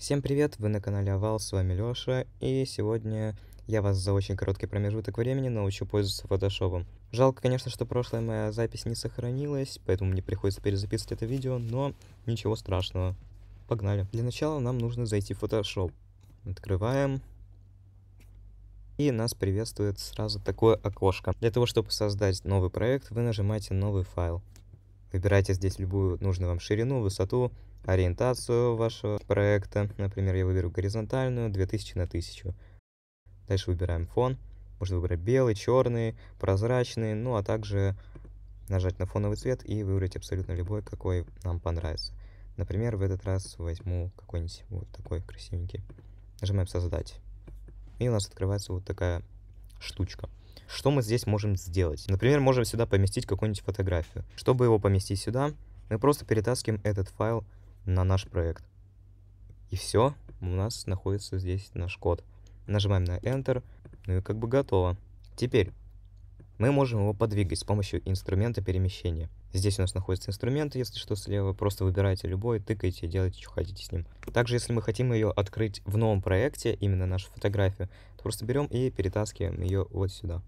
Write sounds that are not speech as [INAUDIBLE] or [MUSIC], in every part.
Всем привет, вы на канале Овал, с вами Лёша, и сегодня я вас за очень короткий промежуток времени научу пользоваться фотошопом. Жалко, конечно, что прошлая моя запись не сохранилась, поэтому мне приходится перезаписывать это видео, но ничего страшного. Погнали. Для начала нам нужно зайти в фотошоп. Открываем. И нас приветствует сразу такое окошко. Для того, чтобы создать новый проект, вы нажимаете «Новый файл». Выбирайте здесь любую нужную вам ширину, высоту, ориентацию вашего проекта. Например, я выберу горизонтальную 2000 на 1000. Дальше выбираем фон. Можно выбрать белый, черный, прозрачный, ну а также нажать на фоновый цвет и выбрать абсолютно любой, какой нам понравится. Например, в этот раз возьму какой-нибудь вот такой красивенький. Нажимаем «Создать». И у нас открывается вот такая штучка. Что мы здесь можем сделать? Например, можем сюда поместить какую-нибудь фотографию. Чтобы его поместить сюда, мы просто перетаскиваем этот файл на наш проект. И все, у нас находится здесь наш код. Нажимаем на Enter, ну и как бы готово. Теперь мы можем его подвигать с помощью инструмента перемещения. Здесь у нас находится инструмент, если что, слева. Просто выбираете любой, тыкайте делайте что хотите с ним. Также, если мы хотим ее открыть в новом проекте, именно нашу фотографию, то просто берем и перетаскиваем ее вот сюда.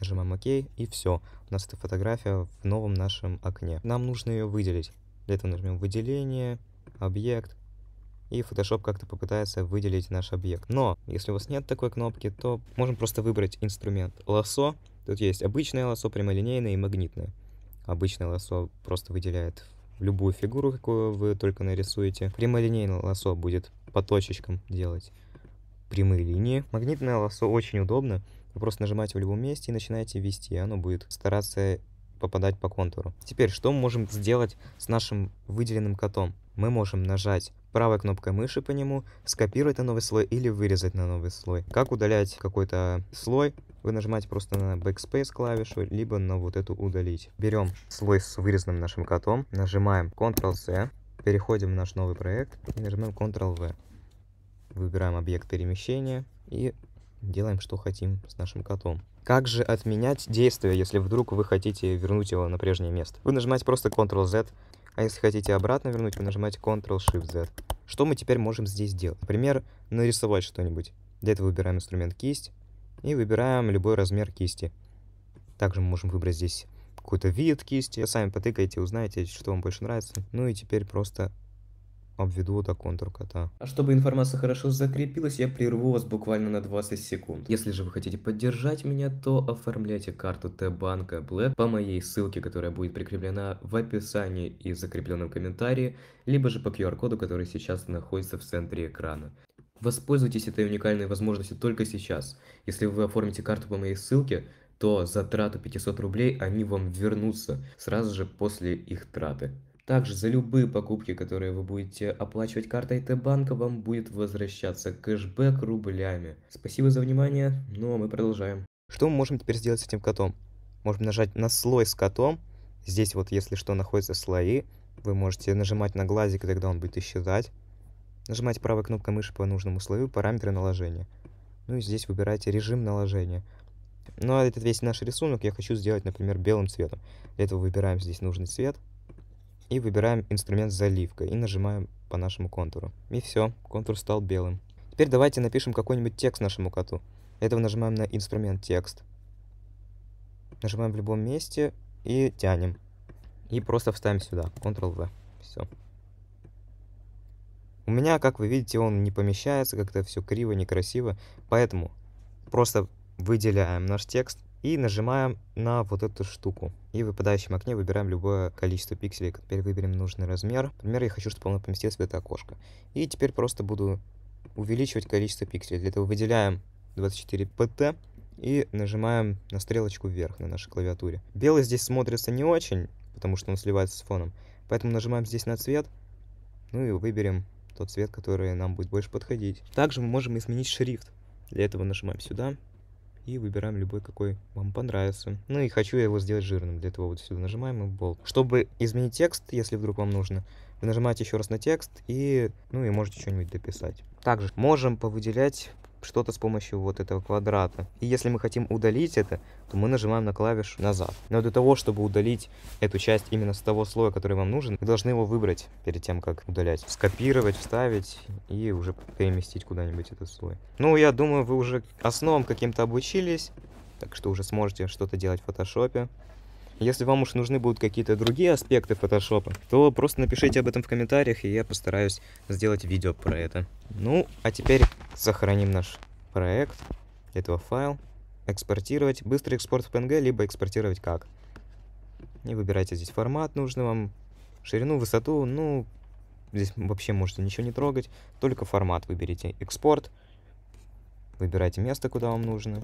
Нажимаем ОК, и все. У нас эта фотография в новом нашем окне. Нам нужно ее выделить. Для этого нажмем «Выделение», «Объект», и Photoshop как-то попытается выделить наш объект. Но, если у вас нет такой кнопки, то можем просто выбрать инструмент «Лассо». Тут есть обычное лассо, прямолинейное и магнитное. Обычное лассо просто выделяет любую фигуру, какую вы только нарисуете. Прямолинейное лассо будет по точечкам делать прямые линии. Магнитное лассо очень удобно. Вы просто нажимаете в любом месте и начинаете вести. Оно будет стараться попадать по контуру. Теперь, что мы можем сделать с нашим выделенным котом? Мы можем нажать правой кнопкой мыши по нему, скопировать на новый слой или вырезать на новый слой. Как удалять какой-то слой? Вы нажимаете просто на Backspace клавишу, либо на вот эту удалить. Берем слой с вырезанным нашим котом, нажимаем Ctrl-C, переходим в наш новый проект и нажимаем Ctrl-V. Выбираем объект перемещения и делаем, что хотим с нашим котом. Как же отменять действие, если вдруг вы хотите вернуть его на прежнее место? Вы нажимаете просто Ctrl-Z, а если хотите обратно вернуть, вы нажимаете Ctrl-Shift-Z. Что мы теперь можем здесь делать? Например, нарисовать что-нибудь. Для этого выбираем инструмент кисть и выбираем любой размер кисти. Также мы можем выбрать здесь какой-то вид кисти. Сами потыкайте, узнаете, что вам больше нравится. Ну и теперь просто обведу до контур кота. А чтобы информация хорошо закрепилась, я прерву вас буквально на 20 секунд. Если же вы хотите поддержать меня, то оформляйте карту Т-банка Black по моей ссылке, которая будет прикреплена в описании и в закрепленном комментарии, либо же по QR-коду, который сейчас находится в центре экрана. Воспользуйтесь этой уникальной возможностью только сейчас. Если вы оформите карту по моей ссылке, то за трату 500 рублей они вам вернутся сразу же после их траты. Также за любые покупки, которые вы будете оплачивать картой Т-банка, вам будет возвращаться кэшбэк рублями. Спасибо за внимание, ну а мы продолжаем. Что мы можем теперь сделать с этим котом? Можем нажать на слой с котом. Здесь вот, если что, находятся слои. Вы можете нажимать на глазик, и тогда он будет исчезать. Нажимать правой кнопкой мыши по нужному слою, параметры наложения. Ну и здесь выбираете режим наложения. Ну а этот весь наш рисунок я хочу сделать, например, белым цветом. Для этого выбираем здесь нужный цвет – и выбираем инструмент заливка и нажимаем по нашему контуру. И все, контур стал белым. Теперь давайте напишем какой-нибудь текст нашему коту. Для этого нажимаем на инструмент текст. Нажимаем в любом месте и тянем. И просто вставим сюда. Ctrl-V. Все. У меня, как вы видите, он не помещается, как-то все криво, некрасиво. Поэтому просто выделяем наш текст и нажимаем на вот эту штуку. И в выпадающем окне выбираем любое количество пикселей. Теперь выберем нужный размер. Например, я хочу, чтобы оно поместилось в это окошко. И теперь просто буду увеличивать количество пикселей. Для этого выделяем 24 pt и нажимаем на стрелочку вверх на нашей клавиатуре. Белый здесь смотрится не очень, потому что он сливается с фоном. Поэтому нажимаем здесь на цвет, ну и выберем тот цвет, который нам будет больше подходить. Также мы можем изменить шрифт. Для этого нажимаем сюда, и выбираем любой, какой вам понравится. Ну и хочу я его сделать жирным, для этого вот сюда нажимаем и болт. Чтобы изменить текст, если вдруг вам нужно, вы нажимаете еще раз на текст и, ну и можете что-нибудь дописать. Также можем повыделять что-то с помощью вот этого квадрата. И если мы хотим удалить это, то мы нажимаем на клавишу назад. Но для того, чтобы удалить эту часть именно с того слоя, который вам нужен, вы должны его выбрать перед тем, как удалять. Скопировать, вставить и уже переместить куда-нибудь этот слой. Ну, я думаю, вы уже основам каким-то обучились, так что уже сможете что-то делать в фотошопе. Если вам уж нужны будут какие-то другие аспекты фотошопа, то просто напишите об этом в комментариях, и я постараюсь сделать видео про это. Ну, а теперь сохраним наш проект этого файл. Экспортировать. Быстрый экспорт в PNG, либо экспортировать как. И выбирайте здесь формат нужный вам, ширину, высоту, ну, здесь вообще можете ничего не трогать, только формат выберите. Экспорт. Выбирайте место, куда вам нужно.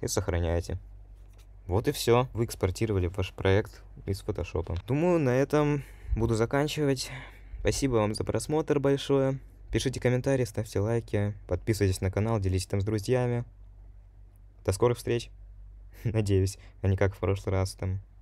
И сохраняйте. Вот и все. Вы экспортировали ваш проект из фотошопа. Думаю, на этом буду заканчивать. Спасибо вам за просмотр большое. Пишите комментарии, ставьте лайки, подписывайтесь на канал, делитесь там с друзьями. До скорых встреч, [LAUGHS] надеюсь, а не как в прошлый раз там